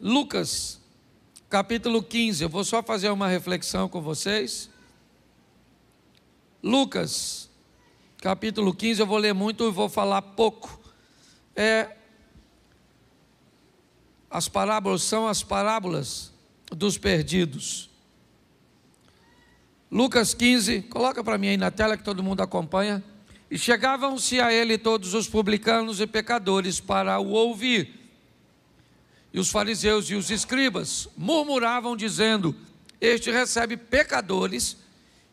Lucas, capítulo 15. Eu vou só fazer uma reflexão com vocês. Lucas, capítulo 15. Eu vou ler muito e vou falar pouco. É, as parábolas são as parábolas dos perdidos. Lucas 15, coloca para mim aí na tela que todo mundo acompanha. E chegavam-se a ele todos os publicanos e pecadores para o ouvir. E os fariseus e os escribas murmuravam, dizendo: Este recebe pecadores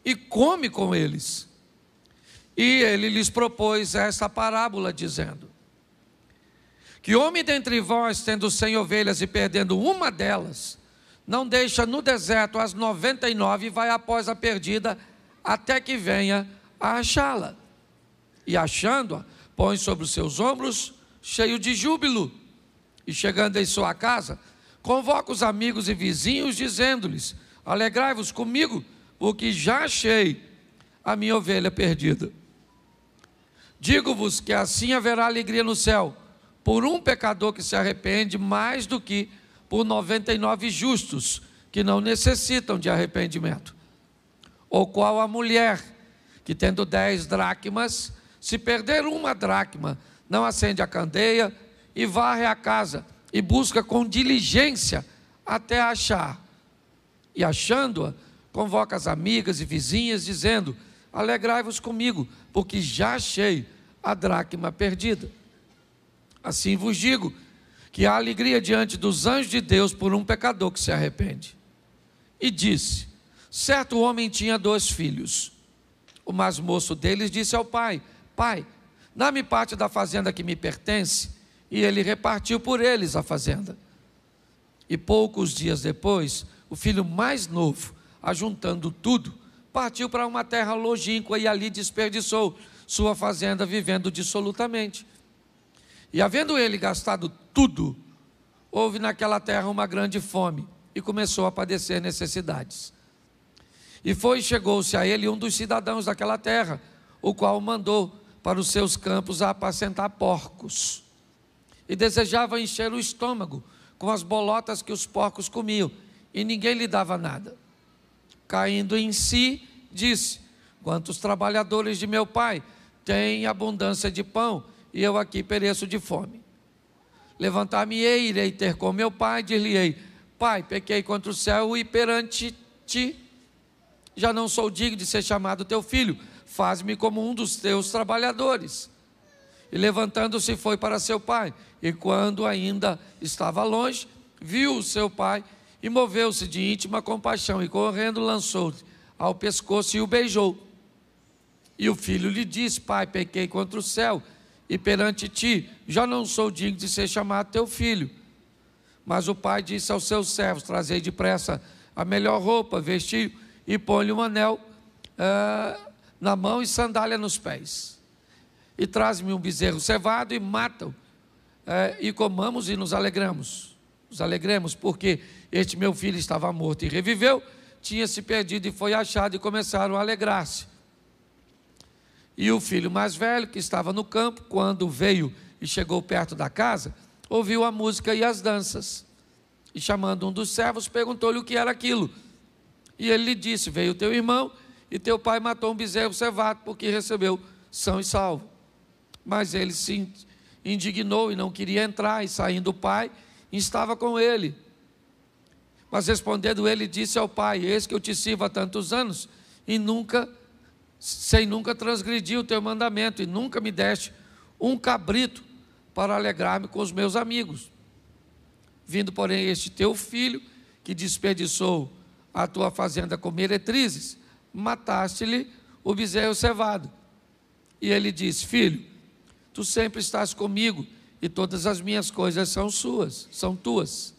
e come com eles. E ele lhes propôs esta parábola, dizendo: Que homem dentre vós, tendo cem ovelhas e perdendo uma delas, não deixa no deserto as noventa e nove e vai após a perdida, até que venha a achá-la. E achando-a, põe sobre os seus ombros, cheio de júbilo e chegando em sua casa, convoca os amigos e vizinhos, dizendo-lhes: Alegrai-vos comigo, porque já achei a minha ovelha perdida. Digo-vos que assim haverá alegria no céu, por um pecador que se arrepende, mais do que por noventa e nove justos que não necessitam de arrependimento. Ou qual a mulher que, tendo dez dracmas, se perder uma dracma, não acende a candeia e varre a casa e busca com diligência até achar. E achando-a, convoca as amigas e vizinhas, dizendo: Alegrai-vos comigo, porque já achei a dracma perdida. Assim vos digo que há alegria diante dos anjos de Deus por um pecador que se arrepende. E disse: Certo homem tinha dois filhos. O mais moço deles disse ao pai: Pai, dá-me parte da fazenda que me pertence e ele repartiu por eles a fazenda. E poucos dias depois, o filho mais novo, ajuntando tudo, partiu para uma terra longínqua e ali desperdiçou sua fazenda, vivendo dissolutamente. E havendo ele gastado tudo, houve naquela terra uma grande fome e começou a padecer necessidades. E foi e chegou-se a ele um dos cidadãos daquela terra, o qual mandou para os seus campos a apacentar porcos e desejava encher o estômago com as bolotas que os porcos comiam, e ninguém lhe dava nada. Caindo em si, disse: Quantos trabalhadores de meu pai têm abundância de pão, e eu aqui pereço de fome. Levantar-me-ei, irei ter com meu pai, dir-lhe-ei: Pai, pequei contra o céu e perante ti já não sou digno de ser chamado teu filho. Faz-me como um dos teus trabalhadores. E levantando-se foi para seu pai. E quando ainda estava longe, viu o seu pai e moveu-se de íntima compaixão e correndo lançou-se ao pescoço e o beijou. E o filho lhe disse: Pai, pequei contra o céu e perante ti, já não sou digno de ser chamado teu filho. Mas o pai disse aos seus servos: Trazei depressa a melhor roupa, vestiu e põe-lhe um anel uh, na mão e sandália nos pés e traz-me um bezerro cevado e mata-o, é, e comamos e nos alegramos. Nos alegremos, porque este meu filho estava morto e reviveu, tinha se perdido e foi achado, e começaram a alegrar-se. E o filho mais velho, que estava no campo, quando veio e chegou perto da casa, ouviu a música e as danças. E chamando um dos servos, perguntou-lhe o que era aquilo. E ele lhe disse: Veio teu irmão e teu pai matou um bezerro cevado, porque recebeu são e salvo. Mas ele se indignou e não queria entrar, e saindo o pai, estava com ele. Mas respondendo ele, disse ao pai: Eis que eu te sirvo há tantos anos, e nunca, sem nunca transgredir o teu mandamento, e nunca me deste um cabrito para alegrar-me com os meus amigos. Vindo, porém, este teu filho, que desperdiçou a tua fazenda com meretrizes, mataste-lhe o bezerro cevado. E ele disse: Filho, Tu sempre estás comigo e todas as minhas coisas são suas, são tuas.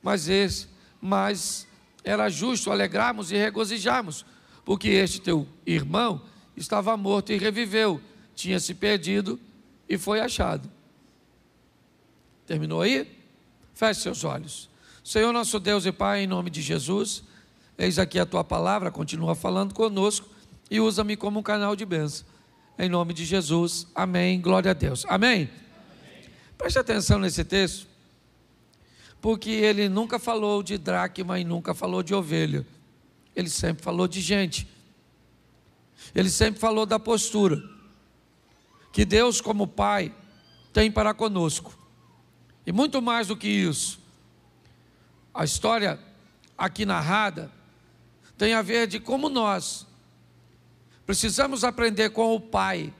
Mas esse, mas era justo alegrarmos e regozijarmos, porque este teu irmão estava morto e reviveu, tinha se perdido e foi achado. Terminou aí? Feche seus olhos. Senhor nosso Deus e Pai, em nome de Jesus, eis aqui a tua palavra, continua falando conosco e usa-me como um canal de bênção em nome de Jesus. Amém. Glória a Deus. Amém. Amém. Preste atenção nesse texto, porque ele nunca falou de dracma e nunca falou de ovelha. Ele sempre falou de gente. Ele sempre falou da postura que Deus, como Pai, tem para conosco. E muito mais do que isso, a história aqui narrada tem a ver de como nós, Precisamos aprender com o Pai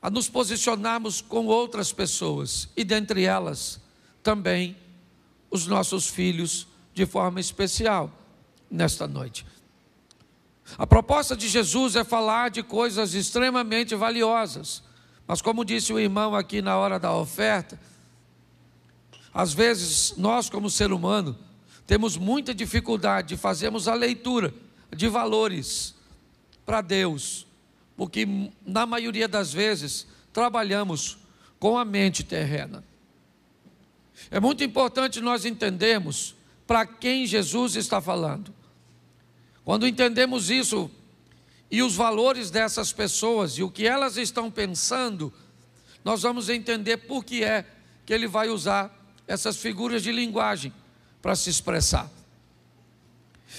a nos posicionarmos com outras pessoas e, dentre elas, também os nossos filhos de forma especial nesta noite. A proposta de Jesus é falar de coisas extremamente valiosas, mas, como disse o irmão aqui na hora da oferta, às vezes nós, como ser humano, temos muita dificuldade de fazermos a leitura de valores para Deus, porque na maioria das vezes trabalhamos com a mente terrena. É muito importante nós entendermos para quem Jesus está falando. Quando entendemos isso e os valores dessas pessoas e o que elas estão pensando, nós vamos entender por que é que ele vai usar essas figuras de linguagem para se expressar.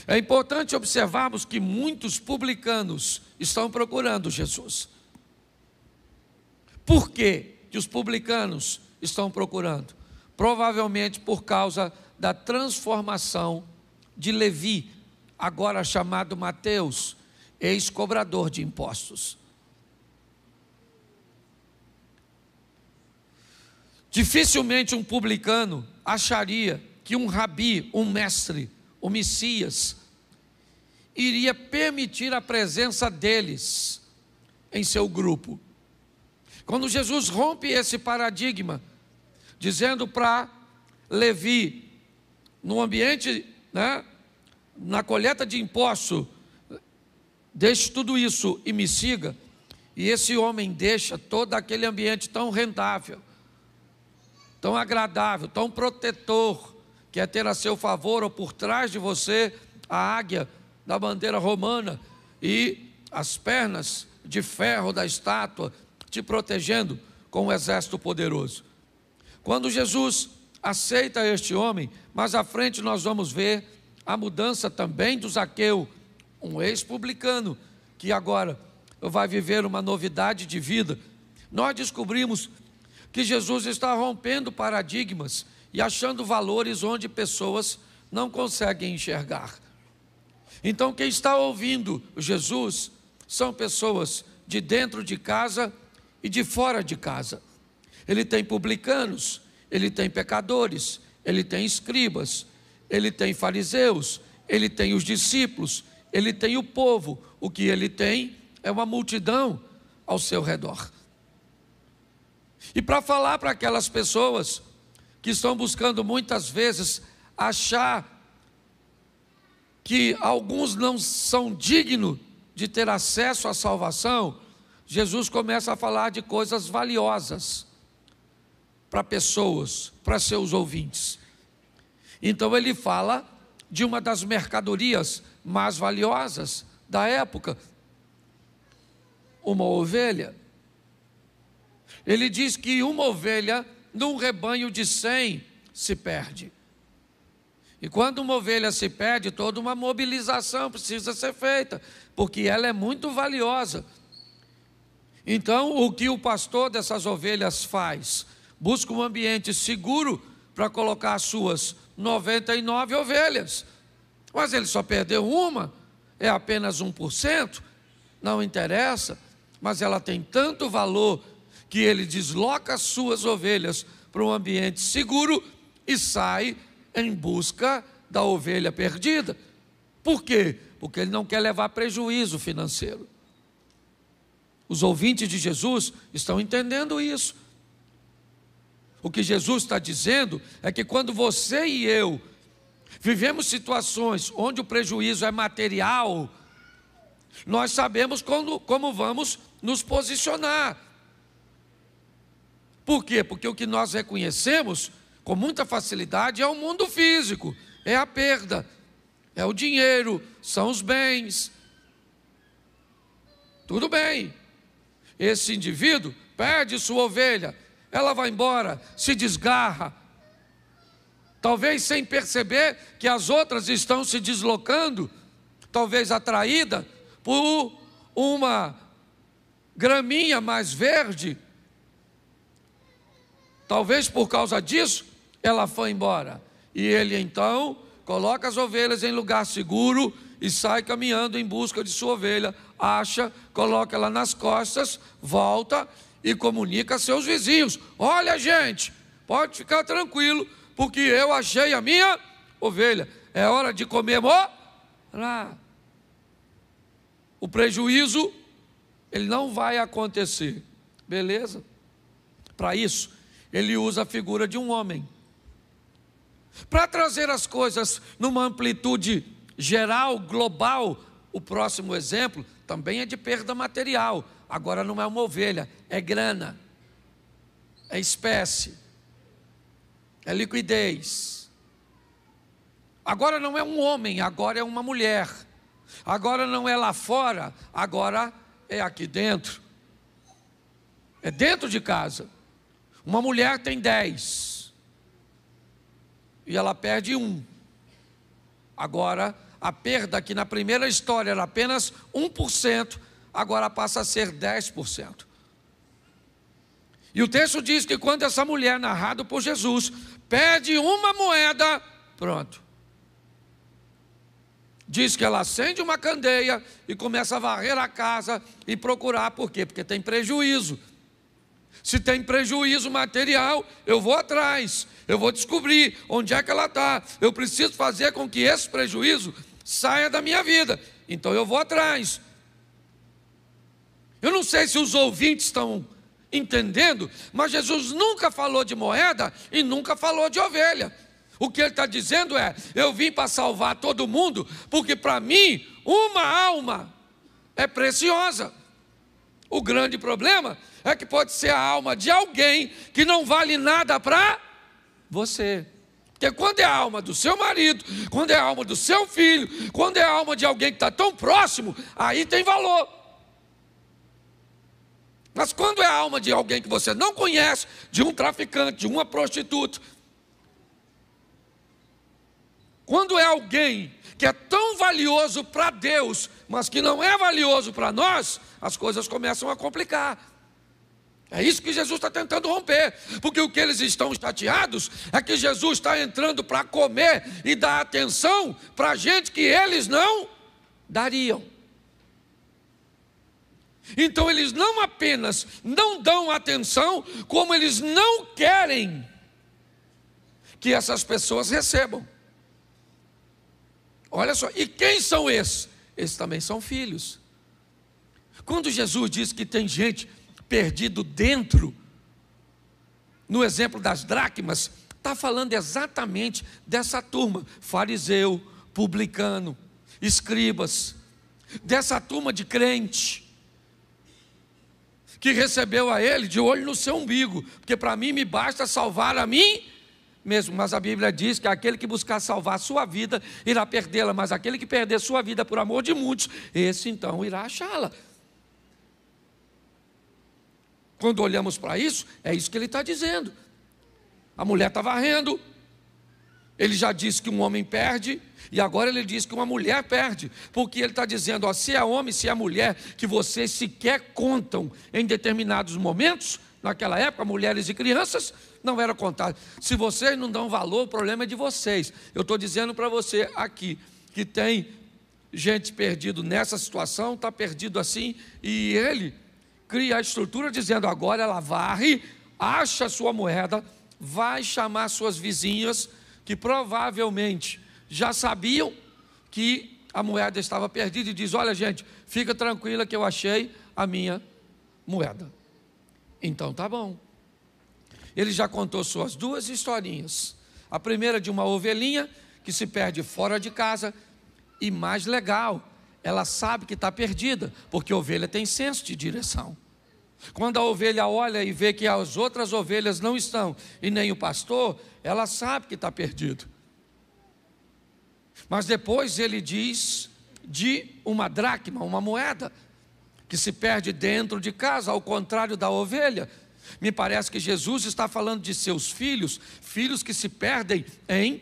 É importante observarmos que muitos publicanos estão procurando Jesus. Por que, que os publicanos estão procurando? Provavelmente por causa da transformação de Levi, agora chamado Mateus, ex-cobrador de impostos. Dificilmente um publicano acharia que um rabi, um mestre, o Messias, iria permitir a presença deles em seu grupo. Quando Jesus rompe esse paradigma, dizendo para Levi, no ambiente, né, na coleta de imposto, deixe tudo isso e me siga, e esse homem deixa todo aquele ambiente tão rentável, tão agradável, tão protetor, quer ter a seu favor ou por trás de você a águia da bandeira romana e as pernas de ferro da estátua te protegendo com um exército poderoso. Quando Jesus aceita este homem, mais à frente nós vamos ver a mudança também do Zaqueu, um ex-publicano, que agora vai viver uma novidade de vida. Nós descobrimos que Jesus está rompendo paradigmas e achando valores onde pessoas não conseguem enxergar. Então, quem está ouvindo Jesus são pessoas de dentro de casa e de fora de casa. Ele tem publicanos, ele tem pecadores, ele tem escribas, ele tem fariseus, ele tem os discípulos, ele tem o povo. O que ele tem é uma multidão ao seu redor. E para falar para aquelas pessoas que estão buscando muitas vezes achar que alguns não são dignos de ter acesso à salvação, Jesus começa a falar de coisas valiosas para pessoas, para seus ouvintes. Então ele fala de uma das mercadorias mais valiosas da época, uma ovelha. Ele diz que uma ovelha num rebanho de cem se perde. E quando uma ovelha se perde, toda uma mobilização precisa ser feita, porque ela é muito valiosa. Então, o que o pastor dessas ovelhas faz? Busca um ambiente seguro para colocar as suas 99 ovelhas. Mas ele só perdeu uma, é apenas 1%, não interessa, mas ela tem tanto valor que ele desloca suas ovelhas para um ambiente seguro e sai em busca da ovelha perdida. Por quê? Porque ele não quer levar prejuízo financeiro. Os ouvintes de Jesus estão entendendo isso. O que Jesus está dizendo é que quando você e eu vivemos situações onde o prejuízo é material, nós sabemos como, como vamos nos posicionar. Por quê? Porque o que nós reconhecemos com muita facilidade é o mundo físico, é a perda, é o dinheiro, são os bens. Tudo bem. Esse indivíduo perde sua ovelha, ela vai embora, se desgarra. Talvez sem perceber que as outras estão se deslocando, talvez atraída por uma graminha mais verde Talvez por causa disso ela foi embora. E ele então coloca as ovelhas em lugar seguro e sai caminhando em busca de sua ovelha. Acha, coloca ela nas costas, volta e comunica a seus vizinhos: Olha, gente, pode ficar tranquilo, porque eu achei a minha ovelha. É hora de comemorar. O prejuízo, ele não vai acontecer. Beleza? Para isso, ele usa a figura de um homem. Para trazer as coisas numa amplitude geral, global, o próximo exemplo também é de perda material. Agora não é uma ovelha, é grana, é espécie, é liquidez. Agora não é um homem, agora é uma mulher. Agora não é lá fora, agora é aqui dentro. É dentro de casa. Uma mulher tem dez e ela perde um. Agora, a perda que na primeira história era apenas 1%, agora passa a ser 10%. E o texto diz que quando essa mulher, narrado por Jesus, pede uma moeda, pronto. Diz que ela acende uma candeia e começa a varrer a casa e procurar, por quê? Porque tem prejuízo. Se tem prejuízo material, eu vou atrás, eu vou descobrir onde é que ela está. Eu preciso fazer com que esse prejuízo saia da minha vida. Então eu vou atrás. Eu não sei se os ouvintes estão entendendo, mas Jesus nunca falou de moeda e nunca falou de ovelha. O que ele está dizendo é: eu vim para salvar todo mundo, porque para mim, uma alma é preciosa. O grande problema é que pode ser a alma de alguém que não vale nada para você. Porque quando é a alma do seu marido, quando é a alma do seu filho, quando é a alma de alguém que está tão próximo, aí tem valor. Mas quando é a alma de alguém que você não conhece, de um traficante, de uma prostituta, quando é alguém que é tão valioso para Deus mas que não é valioso para nós, as coisas começam a complicar. É isso que Jesus está tentando romper, porque o que eles estão chateados é que Jesus está entrando para comer e dar atenção para gente que eles não dariam. Então eles não apenas não dão atenção, como eles não querem que essas pessoas recebam. Olha só, e quem são esses? esses também são filhos. Quando Jesus diz que tem gente perdido dentro, no exemplo das dracmas, está falando exatamente dessa turma: fariseu, publicano, escribas, dessa turma de crente que recebeu a ele de olho no seu umbigo, porque para mim me basta salvar a mim mesmo, mas a Bíblia diz que aquele que buscar salvar a sua vida irá perdê-la, mas aquele que perder sua vida por amor de muitos, esse então irá achá-la. Quando olhamos para isso, é isso que ele está dizendo. A mulher está varrendo, ele já disse que um homem perde, e agora ele diz que uma mulher perde, porque ele está dizendo: ó, se é homem, se é mulher, que vocês sequer contam em determinados momentos, naquela época, mulheres e crianças, não era contado. Se vocês não dão valor, o problema é de vocês. Eu estou dizendo para você aqui que tem gente perdido nessa situação, está perdido assim, e ele cria a estrutura dizendo: agora ela varre, acha sua moeda, vai chamar suas vizinhas, que provavelmente já sabiam que a moeda estava perdida, e diz: Olha, gente, fica tranquila que eu achei a minha moeda. Então tá bom ele já contou suas duas historinhas. A primeira de uma ovelhinha que se perde fora de casa, e mais legal, ela sabe que está perdida, porque ovelha tem senso de direção. Quando a ovelha olha e vê que as outras ovelhas não estão e nem o pastor, ela sabe que está perdido. Mas depois ele diz de uma dracma, uma moeda, que se perde dentro de casa, ao contrário da ovelha, me parece que Jesus está falando de seus filhos, filhos que se perdem em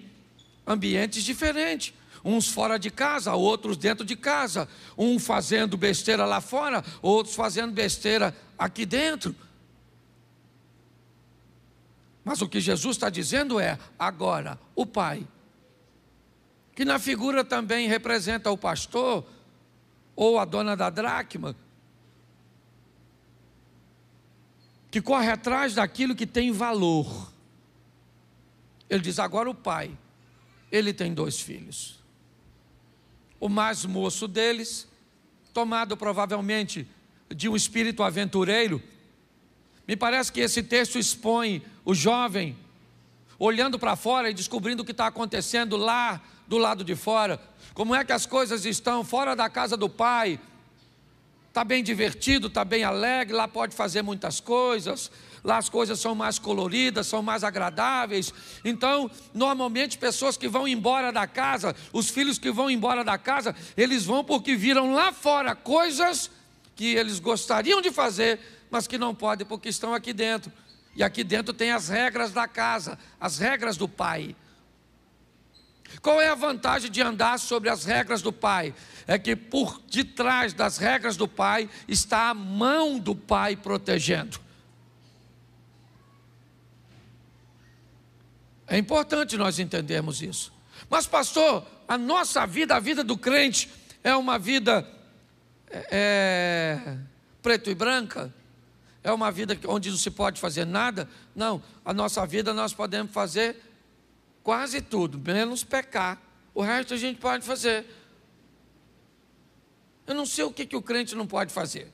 ambientes diferentes. Uns fora de casa, outros dentro de casa. Um fazendo besteira lá fora, outros fazendo besteira aqui dentro. Mas o que Jesus está dizendo é: agora, o pai, que na figura também representa o pastor ou a dona da dracma, que corre atrás daquilo que tem valor. Ele diz: agora o pai, ele tem dois filhos. O mais moço deles, tomado provavelmente de um espírito aventureiro, me parece que esse texto expõe o jovem olhando para fora e descobrindo o que está acontecendo lá do lado de fora, como é que as coisas estão fora da casa do pai, está bem divertido, está bem alegre, lá pode fazer muitas coisas, lá as coisas são mais coloridas, são mais agradáveis. Então, normalmente, pessoas que vão embora da casa, os filhos que vão embora da casa, eles vão porque viram lá fora coisas que eles gostariam de fazer, mas que não podem porque estão aqui dentro. E aqui dentro tem as regras da casa, as regras do pai. Qual é a vantagem de andar sobre as regras do pai? é que por detrás das regras do Pai está a mão do Pai protegendo. É importante nós entendermos isso. Mas, pastor, a nossa vida, a vida do crente, é uma vida é, é preto e branca? É uma vida onde não se pode fazer nada? Não, a nossa vida nós podemos fazer quase tudo, menos pecar. O resto a gente pode fazer. Eu não sei o que, que o crente não pode fazer.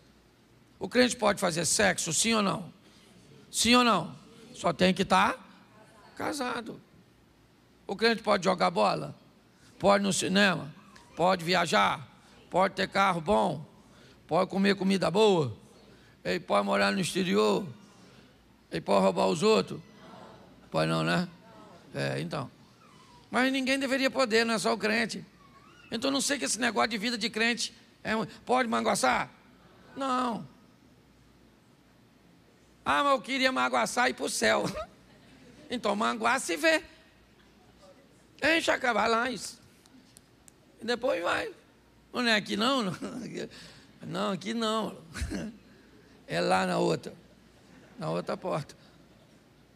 O crente pode fazer sexo, sim ou não? Sim ou não? Só tem que estar tá casado. O crente pode jogar bola, pode ir no cinema, pode viajar, pode ter carro bom, pode comer comida boa, ele pode morar no exterior, ele pode roubar os outros. Pode não, né? É, então. Mas ninguém deveria poder, não é só o crente. Então não sei que esse negócio de vida de crente é um, pode manguaçar? Não. Ah, mas eu queria manguaçar e ir para o céu. então manguaça e vê. Enche a isso. E depois vai. Não é aqui não? Não, aqui não. É lá na outra. Na outra porta.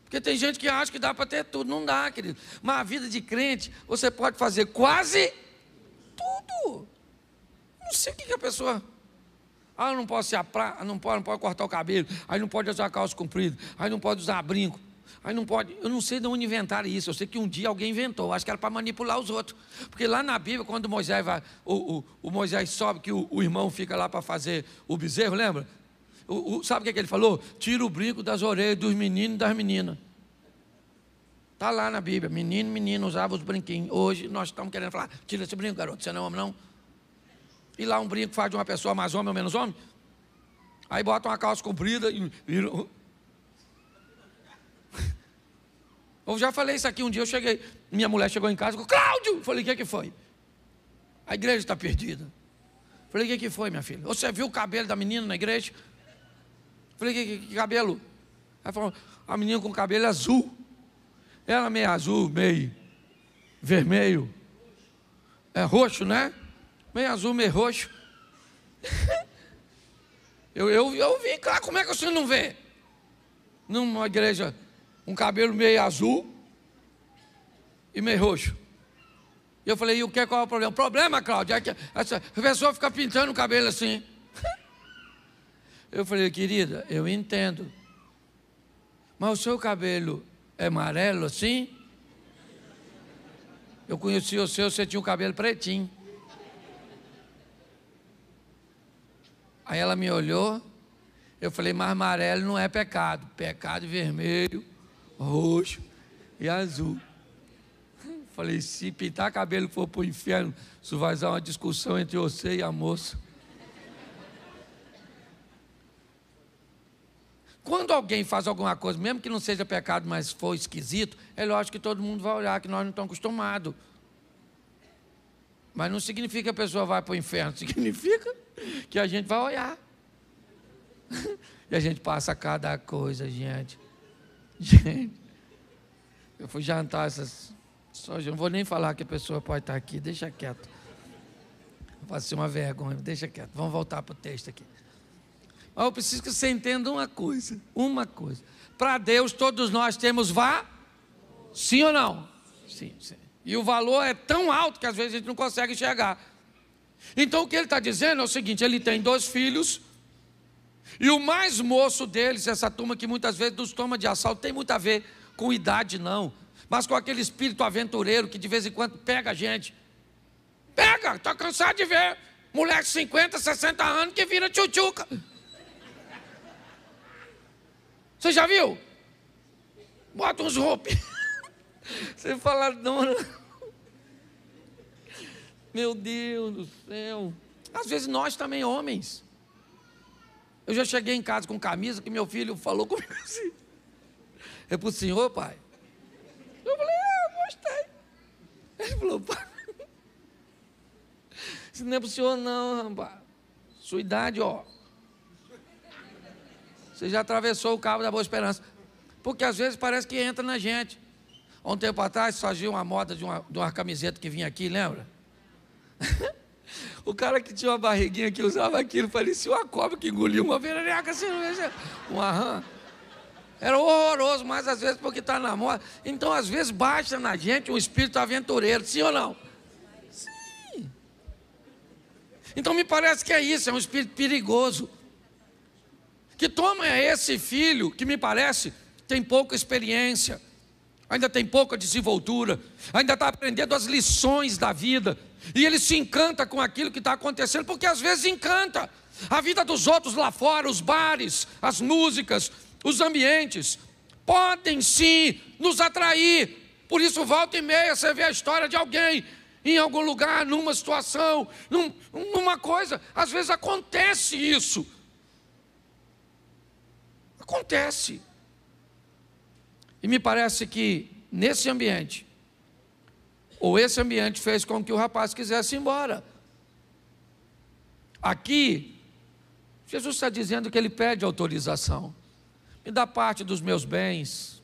Porque tem gente que acha que dá para ter tudo. Não dá, querido. Mas a vida de crente, você pode fazer quase tudo não sei o que, que a pessoa. Ah, não posso se apra... não pode, não pode cortar o cabelo, aí não pode usar calça comprida, aí não pode usar brinco, aí não pode. Eu não sei de onde inventaram isso, eu sei que um dia alguém inventou, acho que era para manipular os outros. Porque lá na Bíblia, quando Moisés vai, o, o, o Moisés sobe, que o, o irmão fica lá para fazer o bezerro, lembra? O, o, sabe o que, é que ele falou? Tira o brinco das orelhas dos meninos e das meninas. Está lá na Bíblia, menino, menina usavam os brinquinhos. Hoje nós estamos querendo falar, tira esse brinco, garoto, você não é homem não. E lá um brinco faz de uma pessoa mais homem ou menos homem. Aí bota uma calça comprida e vira. Eu já falei isso aqui um dia, eu cheguei, minha mulher chegou em casa, falou, Cláudio! Falei, o que, é que foi? A igreja está perdida. Falei, o que, é que foi, minha filha? Você viu o cabelo da menina na igreja? Falei, que, que, que cabelo? Ela falou, a menina com cabelo é azul. Ela meio azul, meio vermelho. É roxo, né? meio azul, meio roxo. eu, eu, eu vim cá, como é que você não vê? Numa igreja, um cabelo meio azul e meio roxo. E eu falei, e o que, qual é o problema? O problema, Cláudio, é que essa pessoa fica pintando o cabelo assim. Eu falei, querida, eu entendo. Mas o seu cabelo é amarelo assim? Eu conheci o seu, você tinha o cabelo pretinho. Aí ela me olhou, eu falei, mas amarelo não é pecado. Pecado vermelho, roxo e azul. Falei, se pintar cabelo for para o inferno, isso vai dar uma discussão entre você e a moça. Quando alguém faz alguma coisa, mesmo que não seja pecado, mas for esquisito, é lógico que todo mundo vai olhar, que nós não estamos acostumados. Mas não significa que a pessoa vai para o inferno, significa que a gente vai olhar. e a gente passa cada coisa, gente. Gente, eu fui jantar essas. Só, eu não vou nem falar que a pessoa pode estar aqui, deixa quieto. Vai ser uma vergonha, deixa quieto. Vamos voltar para o texto aqui. Mas eu preciso que você entenda uma coisa, uma coisa. Para Deus, todos nós temos vá, sim ou não? Sim, sim. E o valor é tão alto que às vezes a gente não consegue chegar. Então o que ele está dizendo é o seguinte: ele tem dois filhos, e o mais moço deles, essa turma que muitas vezes nos toma de assalto, tem muito a ver com idade, não, mas com aquele espírito aventureiro que de vez em quando pega a gente. Pega, estou cansado de ver moleque de 50, 60 anos que vira tchutchuca. Você já viu? Bota uns roupinhos. Você fala, não. não. Meu Deus do céu. Às vezes nós também, homens. Eu já cheguei em casa com camisa que meu filho falou comigo assim. É pro senhor, pai? Eu falei, ah, gostei. Ele falou, pai. Isso não é pro senhor, não, rapaz. Sua idade, ó. Você já atravessou o cabo da Boa Esperança. Porque às vezes parece que entra na gente. Há um tempo atrás surgiu uma moda de uma, de uma camiseta que vinha aqui, lembra? o cara que tinha uma barriguinha que usava aquilo parecia uma cobra que engoliu uma perereca, assim, uma rã. Era horroroso, mas às vezes porque está na moda. Então, às vezes, baixa na gente um espírito aventureiro, sim ou não? Sim. Então, me parece que é isso, é um espírito perigoso. Que toma esse filho, que me parece, tem pouca experiência, ainda tem pouca desenvoltura, ainda está aprendendo as lições da vida e ele se encanta com aquilo que está acontecendo, porque às vezes encanta. A vida dos outros lá fora, os bares, as músicas, os ambientes, podem sim nos atrair. Por isso, volta e meia, você vê a história de alguém em algum lugar, numa situação, num, numa coisa. Às vezes acontece isso. Acontece. E me parece que nesse ambiente, ou esse ambiente fez com que o rapaz quisesse ir embora. Aqui, Jesus está dizendo que ele pede autorização. Me dá parte dos meus bens.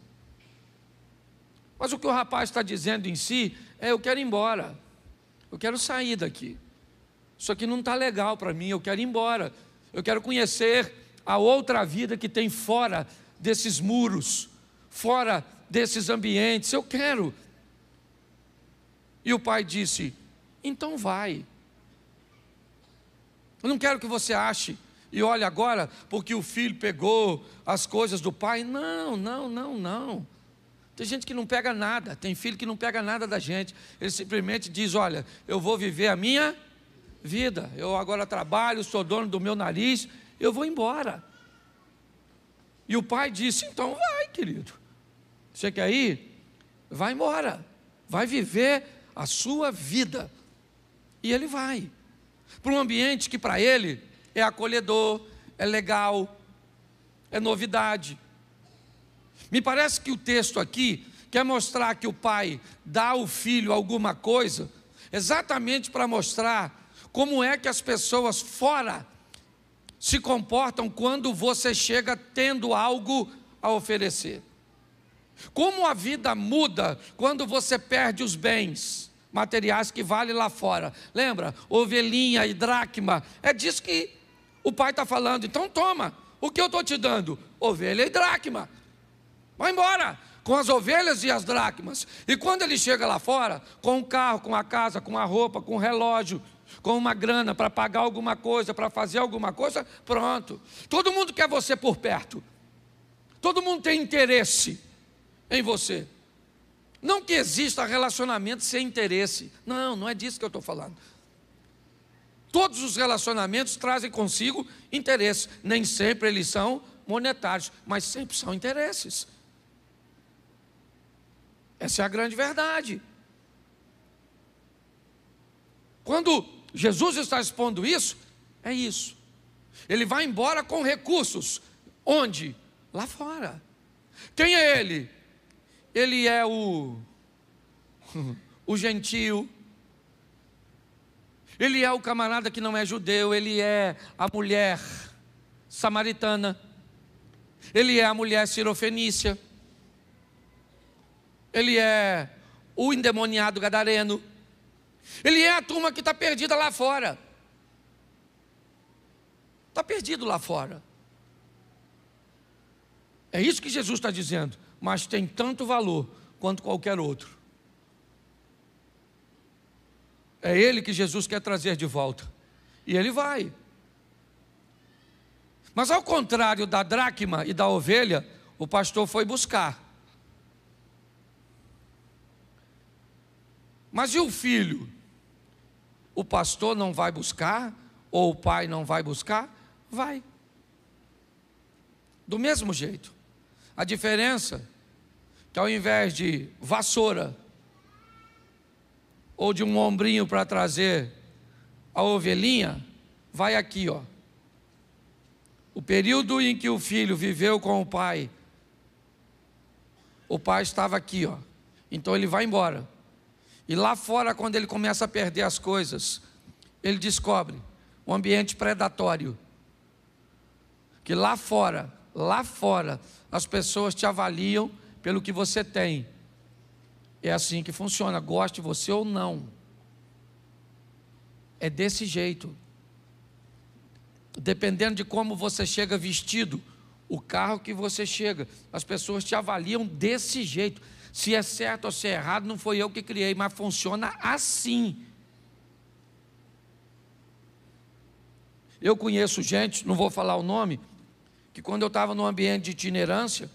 Mas o que o rapaz está dizendo em si é: eu quero ir embora. Eu quero sair daqui. Isso aqui não está legal para mim. Eu quero ir embora. Eu quero conhecer a outra vida que tem fora desses muros, fora desses ambientes. Eu quero e o pai disse: Então vai. Eu não quero que você ache. E olhe agora, porque o filho pegou as coisas do pai. Não, não, não, não. Tem gente que não pega nada, tem filho que não pega nada da gente. Ele simplesmente diz: Olha, eu vou viver a minha vida. Eu agora trabalho, sou dono do meu nariz, eu vou embora. E o pai disse: Então vai, querido. Você quer ir? Vai embora. Vai viver a sua vida. E ele vai para um ambiente que para ele é acolhedor, é legal, é novidade. Me parece que o texto aqui quer mostrar que o pai dá ao filho alguma coisa, exatamente para mostrar como é que as pessoas fora se comportam quando você chega tendo algo a oferecer. Como a vida muda quando você perde os bens materiais que vale lá fora. Lembra? Ovelhinha e dracma. É disso que o pai está falando. Então toma. O que eu estou te dando? Ovelha e dracma. Vai embora com as ovelhas e as dracmas. E quando ele chega lá fora, com o um carro, com a casa, com a roupa, com o um relógio, com uma grana para pagar alguma coisa, para fazer alguma coisa, pronto. Todo mundo quer você por perto. Todo mundo tem interesse em você. Não que exista relacionamento sem interesse. Não, não é disso que eu estou falando. Todos os relacionamentos trazem consigo interesses. Nem sempre eles são monetários, mas sempre são interesses. Essa é a grande verdade. Quando Jesus está expondo isso, é isso. Ele vai embora com recursos. Onde? Lá fora. Quem é ele? ele é o, o gentio. ele é o camarada que não é judeu, ele é a mulher samaritana, ele é a mulher sirofenícia, ele é o endemoniado gadareno, ele é a turma que está perdida lá fora. Está perdido lá fora. É isso que Jesus está dizendo mas tem tanto valor quanto qualquer outro. É ele que Jesus quer trazer de volta. E ele vai. Mas ao contrário da dracma e da ovelha, o pastor foi buscar. Mas e o filho? O pastor não vai buscar? Ou o pai não vai buscar? Vai. Do mesmo jeito. A diferença que ao invés de vassoura ou de um ombrinho para trazer a ovelhinha, vai aqui, ó. O período em que o filho viveu com o pai, o pai estava aqui, ó. Então ele vai embora. E lá fora, quando ele começa a perder as coisas, ele descobre um ambiente predatório. Que lá fora, lá fora, as pessoas te avaliam pelo que você tem. É assim que funciona, goste você ou não. É desse jeito. Dependendo de como você chega vestido, o carro que você chega, as pessoas te avaliam desse jeito. Se é certo ou se é errado, não foi eu que criei, mas funciona assim. Eu conheço gente, não vou falar o nome, que quando eu estava no ambiente de itinerância,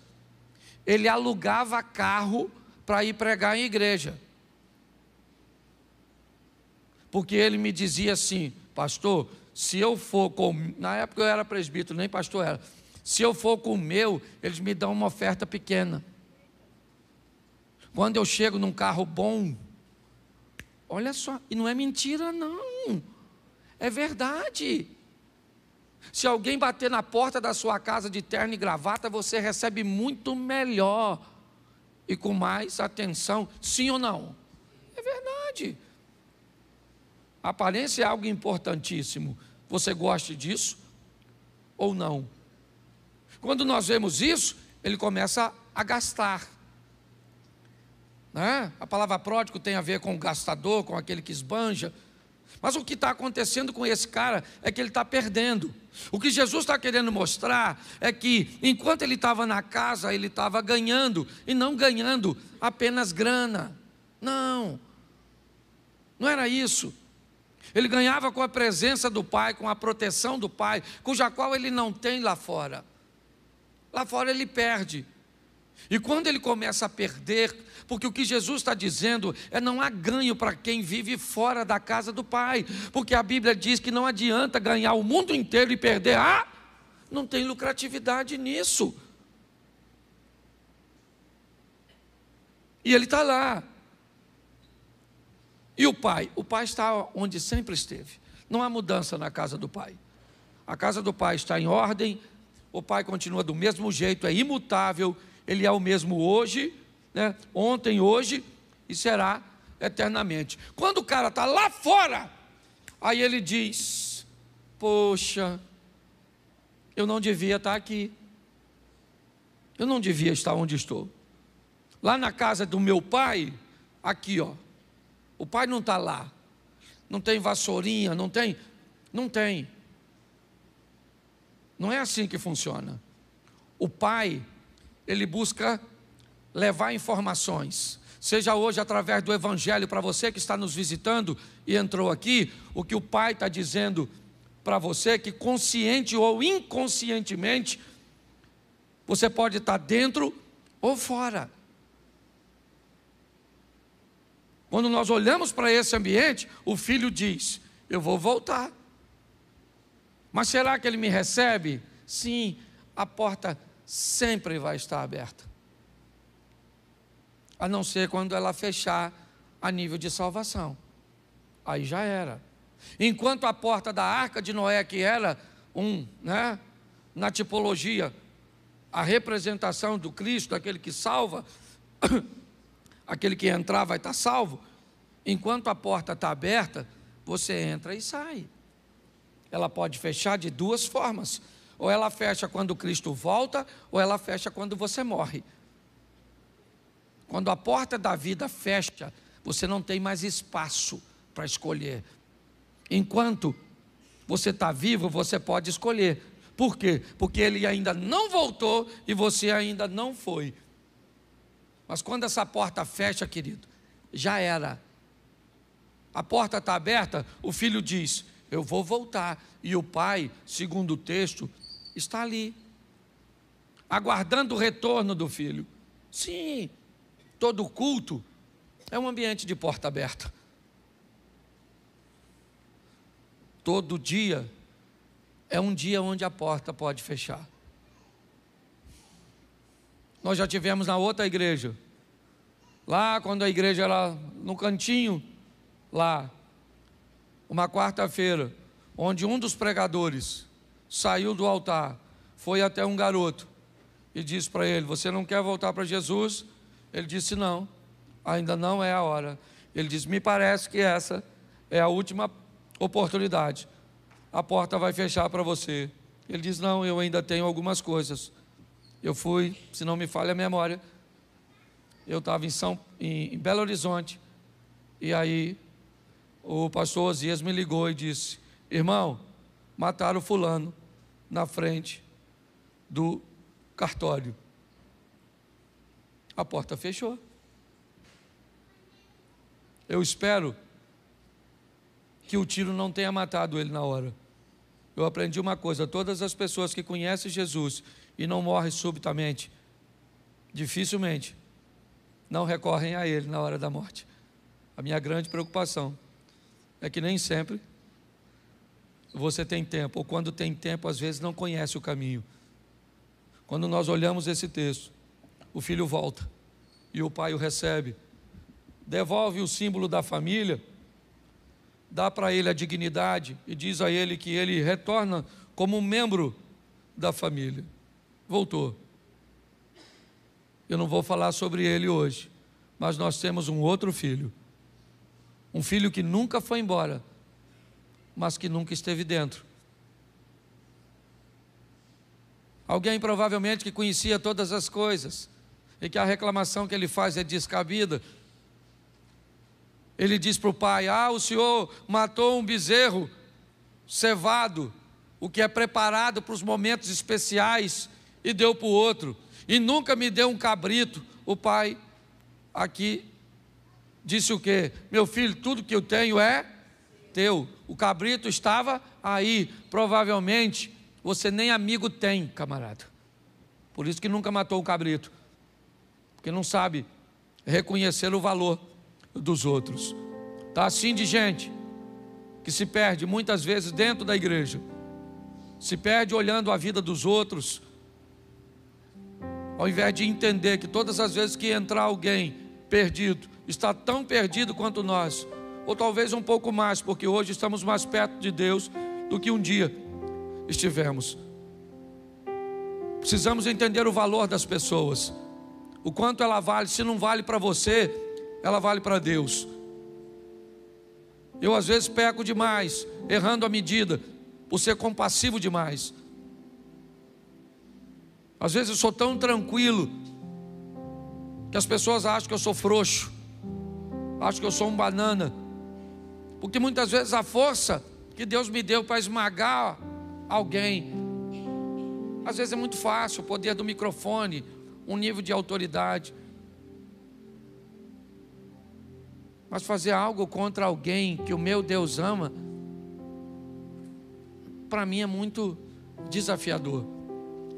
ele alugava carro para ir pregar em igreja. Porque ele me dizia assim, pastor, se eu for com. Na época eu era presbítero, nem pastor era. Se eu for com o meu, eles me dão uma oferta pequena. Quando eu chego num carro bom, olha só, e não é mentira, não. É verdade. Se alguém bater na porta da sua casa de terno e gravata, você recebe muito melhor e com mais atenção, sim ou não? É verdade. A aparência é algo importantíssimo. Você gosta disso ou não? Quando nós vemos isso, ele começa a gastar. Né? A palavra pródigo tem a ver com o gastador, com aquele que esbanja. Mas o que está acontecendo com esse cara é que ele está perdendo. O que Jesus está querendo mostrar é que enquanto ele estava na casa, ele estava ganhando, e não ganhando apenas grana. Não, não era isso. Ele ganhava com a presença do Pai, com a proteção do Pai, cuja qual ele não tem lá fora. Lá fora ele perde, e quando ele começa a perder, porque o que Jesus está dizendo é não há ganho para quem vive fora da casa do Pai, porque a Bíblia diz que não adianta ganhar o mundo inteiro e perder. Ah, não tem lucratividade nisso. E ele está lá. E o pai? O pai está onde sempre esteve. Não há mudança na casa do pai. A casa do pai está em ordem, o pai continua do mesmo jeito, é imutável ele é o mesmo hoje, né? ontem, hoje e será eternamente. Quando o cara está lá fora, aí ele diz: Poxa, eu não devia estar tá aqui. Eu não devia estar onde estou. Lá na casa do meu pai, aqui, ó. O pai não está lá. Não tem vassourinha, não tem. Não tem. Não é assim que funciona. O pai ele busca levar informações. Seja hoje através do Evangelho para você que está nos visitando e entrou aqui, o que o Pai está dizendo para você, é que consciente ou inconscientemente, você pode estar dentro ou fora. Quando nós olhamos para esse ambiente, o filho diz: Eu vou voltar. Mas será que ele me recebe? Sim, a porta sempre vai estar aberta. A não ser quando ela fechar a nível de salvação. Aí já era. Enquanto a porta da arca de Noé, que era um, né, na tipologia, a representação do Cristo, aquele que salva, aquele que entrar vai estar salvo. Enquanto a porta está aberta, você entra e sai. Ela pode fechar de duas formas ou ela fecha quando Cristo volta, ou ela fecha quando você morre. Quando a porta da vida fecha, você não tem mais espaço para escolher. Enquanto você está vivo, você pode escolher. Por quê? Porque ele ainda não voltou e você ainda não foi. Mas quando essa porta fecha, querido, já era. A porta está aberta, o filho diz: Eu vou voltar. E o pai, segundo o texto, está ali, aguardando o retorno do filho. Sim, todo culto é um ambiente de porta aberta. Todo dia é um dia onde a porta pode fechar. Nós já tivemos na outra igreja, lá quando a igreja era no cantinho, lá, uma quarta-feira, onde um dos pregadores saiu do altar, foi até um garoto e disse para ele: Você não quer voltar para Jesus? Ele disse: Não, ainda não é a hora. Ele disse: Me parece que essa é a última oportunidade. A porta vai fechar para você. Ele diz: Não, eu ainda tenho algumas coisas. Eu fui, se não me falha a memória, eu estava em, São, em, em Belo Horizonte. E aí o pastor Osias me ligou e disse: Irmão, mataram o fulano na frente do cartório. A porta fechou. Eu espero que o tiro não tenha matado ele na hora. Eu aprendi uma coisa: todas as pessoas que conhecem Jesus e não morrem subitamente, dificilmente, não recorrem a ele na hora da morte. A minha grande preocupação é que nem sempre você tem tempo, ou quando tem tempo, às vezes não conhece o caminho. Quando nós olhamos esse texto, o filho volta e o pai o recebe, devolve o símbolo da família, dá para ele a dignidade e diz a ele que ele retorna como um membro da família. Voltou. Eu não vou falar sobre ele hoje, mas nós temos um outro filho. Um filho que nunca foi embora, mas que nunca esteve dentro. Alguém provavelmente que conhecia todas as coisas e que a reclamação que ele faz é descabida. Ele diz para o pai: Ah, o senhor matou um bezerro cevado, o que é preparado para os momentos especiais, e deu para o outro, e nunca me deu um cabrito. O pai aqui disse o quê? Meu filho, tudo que eu tenho é teu o cabrito estava aí. Provavelmente você nem amigo tem, camarada. Por isso que nunca matou o cabrito. Porque não sabe reconhecer o valor dos outros. Está assim de gente que se perde muitas vezes dentro da igreja, se perde olhando a vida dos outros, ao invés de entender que todas as vezes que entrar alguém perdido, está tão perdido quanto nós ou talvez um pouco mais, porque hoje estamos mais perto de Deus do que um dia estivemos. Precisamos entender o valor das pessoas, o quanto ela vale. Se não vale para você, ela vale para Deus. Eu às vezes peco demais, errando a medida, por ser compassivo demais. Às vezes eu sou tão tranquilo que as pessoas acham que eu sou frouxo, acham que eu sou um banana. Porque muitas vezes a força que Deus me deu para esmagar alguém, às vezes é muito fácil, o poder do microfone, um nível de autoridade. Mas fazer algo contra alguém que o meu Deus ama, para mim é muito desafiador.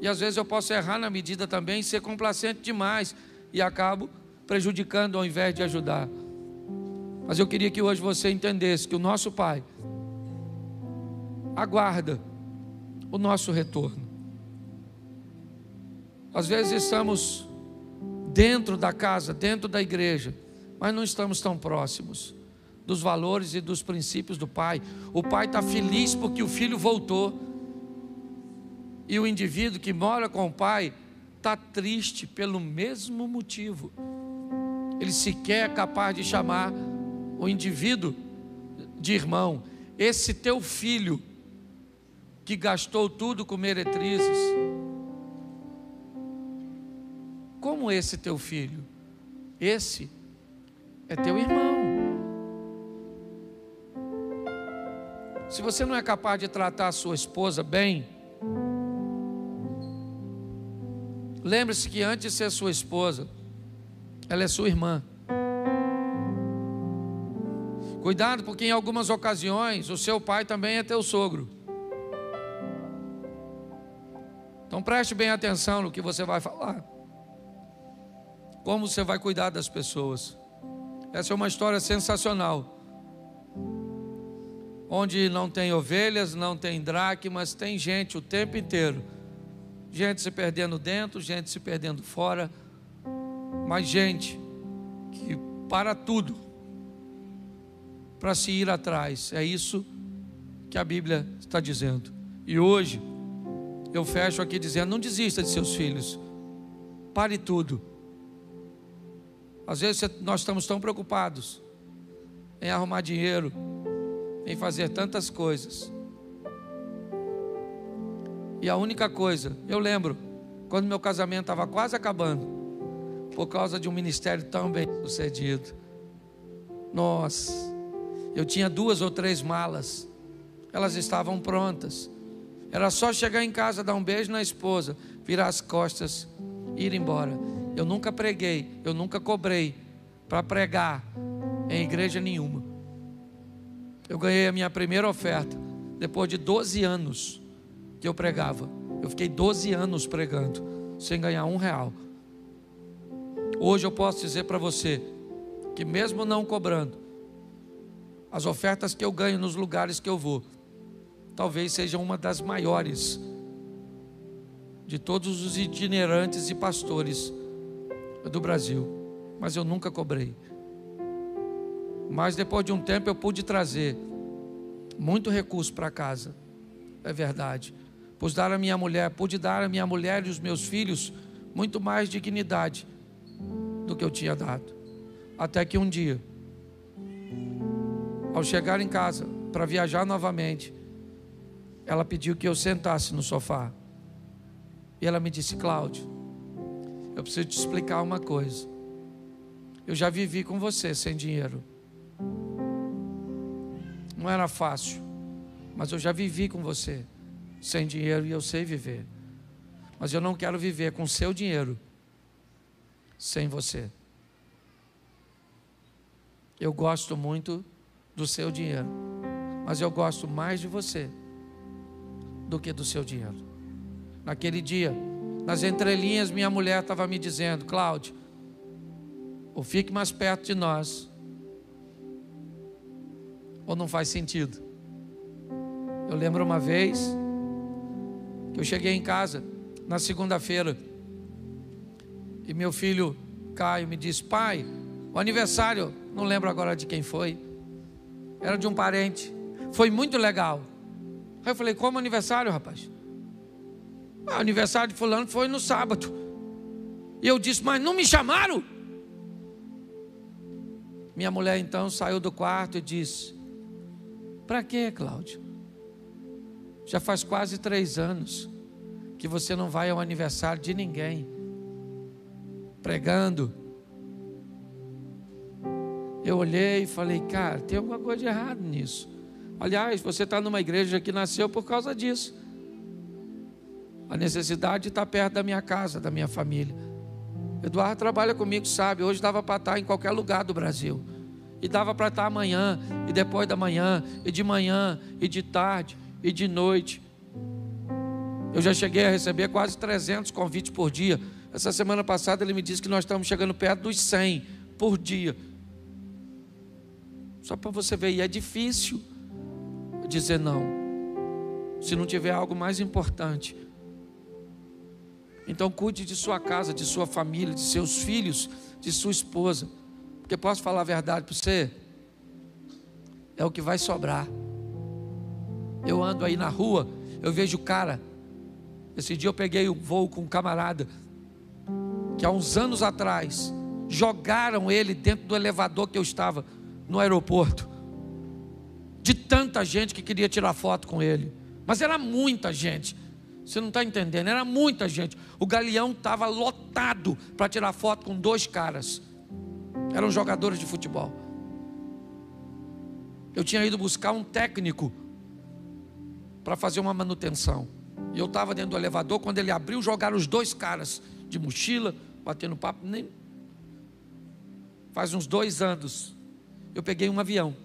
E às vezes eu posso errar na medida também, ser complacente demais e acabo prejudicando ao invés de ajudar. Mas eu queria que hoje você entendesse que o nosso Pai aguarda o nosso retorno. Às vezes estamos dentro da casa, dentro da igreja, mas não estamos tão próximos dos valores e dos princípios do Pai. O Pai está feliz porque o filho voltou. E o indivíduo que mora com o Pai está triste pelo mesmo motivo. Ele sequer é capaz de chamar o indivíduo de irmão, esse teu filho que gastou tudo com meretrizes. Como esse teu filho? Esse é teu irmão. Se você não é capaz de tratar a sua esposa bem, lembre-se que antes de ser sua esposa, ela é sua irmã. Cuidado, porque em algumas ocasiões o seu pai também é teu sogro. Então preste bem atenção no que você vai falar. Como você vai cuidar das pessoas. Essa é uma história sensacional. Onde não tem ovelhas, não tem dracmas, tem gente o tempo inteiro. Gente se perdendo dentro, gente se perdendo fora. Mas gente que para tudo para se ir atrás. É isso que a Bíblia está dizendo. E hoje eu fecho aqui dizendo: não desista de seus filhos. Pare tudo. Às vezes nós estamos tão preocupados em arrumar dinheiro, em fazer tantas coisas. E a única coisa, eu lembro, quando meu casamento estava quase acabando, por causa de um ministério tão bem sucedido. Nós eu tinha duas ou três malas. Elas estavam prontas. Era só chegar em casa, dar um beijo na esposa, virar as costas, ir embora. Eu nunca preguei, eu nunca cobrei para pregar em igreja nenhuma. Eu ganhei a minha primeira oferta depois de 12 anos que eu pregava. Eu fiquei 12 anos pregando, sem ganhar um real. Hoje eu posso dizer para você que, mesmo não cobrando, as ofertas que eu ganho nos lugares que eu vou, talvez seja uma das maiores de todos os itinerantes e pastores do Brasil, mas eu nunca cobrei. Mas depois de um tempo eu pude trazer muito recurso para casa, é verdade. Pude dar à minha mulher, pude dar à minha mulher e os meus filhos muito mais dignidade do que eu tinha dado. Até que um dia ao chegar em casa para viajar novamente, ela pediu que eu sentasse no sofá. E ela me disse: Cláudio, eu preciso te explicar uma coisa. Eu já vivi com você sem dinheiro. Não era fácil, mas eu já vivi com você sem dinheiro e eu sei viver. Mas eu não quero viver com seu dinheiro sem você. Eu gosto muito do seu dinheiro. Mas eu gosto mais de você do que do seu dinheiro. Naquele dia, nas entrelinhas, minha mulher estava me dizendo: Cláudio, ou fique mais perto de nós, ou não faz sentido. Eu lembro uma vez que eu cheguei em casa na segunda-feira e meu filho Caio me disse: Pai, o aniversário, não lembro agora de quem foi, era de um parente. Foi muito legal. Aí eu falei: Como aniversário, rapaz? O ah, aniversário de Fulano foi no sábado. E eu disse: Mas não me chamaram? Minha mulher então saiu do quarto e disse: Para que, Cláudio? Já faz quase três anos que você não vai ao aniversário de ninguém. Pregando, eu olhei e falei, cara, tem alguma coisa de errado nisso. Aliás, você está numa igreja que nasceu por causa disso. A necessidade está perto da minha casa, da minha família. Eduardo trabalha comigo, sabe? Hoje dava para estar tá em qualquer lugar do Brasil. E dava para estar tá amanhã, e depois da manhã, e de manhã, e de tarde, e de noite. Eu já cheguei a receber quase 300 convites por dia. Essa semana passada ele me disse que nós estamos chegando perto dos 100 por dia. Só para você ver, e é difícil dizer não. Se não tiver algo mais importante. Então cuide de sua casa, de sua família, de seus filhos, de sua esposa. Porque posso falar a verdade para você? É o que vai sobrar. Eu ando aí na rua, eu vejo o cara. Esse dia eu peguei um voo com um camarada que há uns anos atrás jogaram ele dentro do elevador que eu estava no aeroporto. De tanta gente que queria tirar foto com ele. Mas era muita gente. Você não está entendendo, era muita gente. O galeão estava lotado para tirar foto com dois caras. Eram jogadores de futebol. Eu tinha ido buscar um técnico para fazer uma manutenção. E eu estava dentro do elevador, quando ele abriu, jogaram os dois caras de mochila, batendo papo, nem. Faz uns dois anos eu peguei um avião.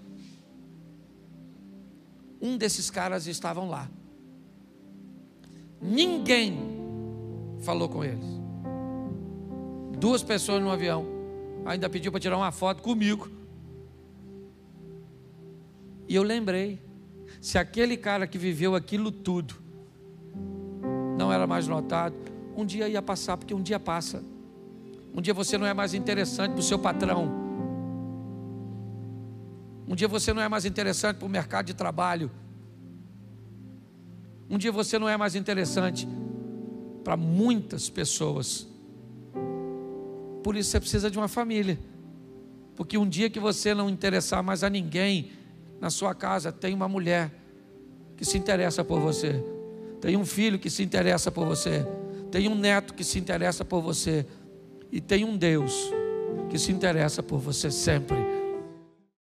Um desses caras estavam lá. Ninguém falou com eles. Duas pessoas no avião. Ainda pediu para tirar uma foto comigo. E eu lembrei: se aquele cara que viveu aquilo tudo não era mais notado, um dia ia passar, porque um dia passa. Um dia você não é mais interessante para o seu patrão. Um dia você não é mais interessante para o mercado de trabalho. Um dia você não é mais interessante para muitas pessoas. Por isso você precisa de uma família. Porque um dia que você não interessar mais a ninguém, na sua casa tem uma mulher que se interessa por você, tem um filho que se interessa por você, tem um neto que se interessa por você, e tem um Deus que se interessa por você sempre.